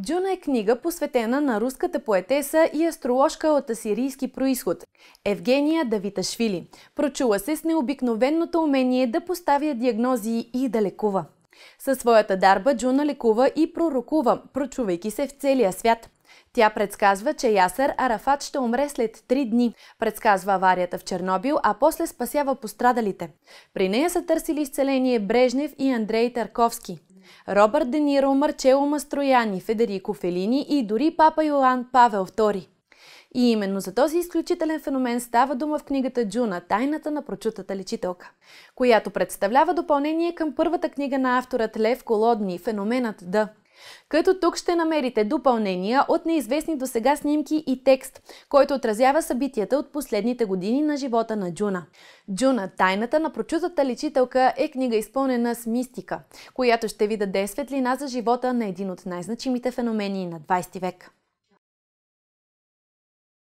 Джуна е книга, посветена на руската поетеса и астроложка от асирийски происход Евгения Давиташвили. Прочула се с необикновеното умение да поставя диагнози и да лекува. Със своята дарба Джуна лекува и пророкува, прочувайки се в целия свят. Тя предсказва, че Ясър Арафат ще умре след три дни. Предсказва аварията в Чернобил, а после спасява пострадалите. При нея са търсили изцеление Брежнев и Андрей Тарковски. Робърт Дениро Марчело Мастрояни, Федерико Фелини и дори папа Йоан Павел II. И именно за този изключителен феномен става дума в книгата Джуна Тайната на прочутата лечителка, която представлява допълнение към първата книга на авторът Лев Колодни Феноменът Д. Да като тук ще намерите допълнения от неизвестни до сега снимки и текст, който отразява събитията от последните години на живота на Джуна. Джуна, тайната на прочутата лечителка е книга изпълнена с мистика, която ще ви даде светлина за живота на един от най-значимите феномени на 20 век.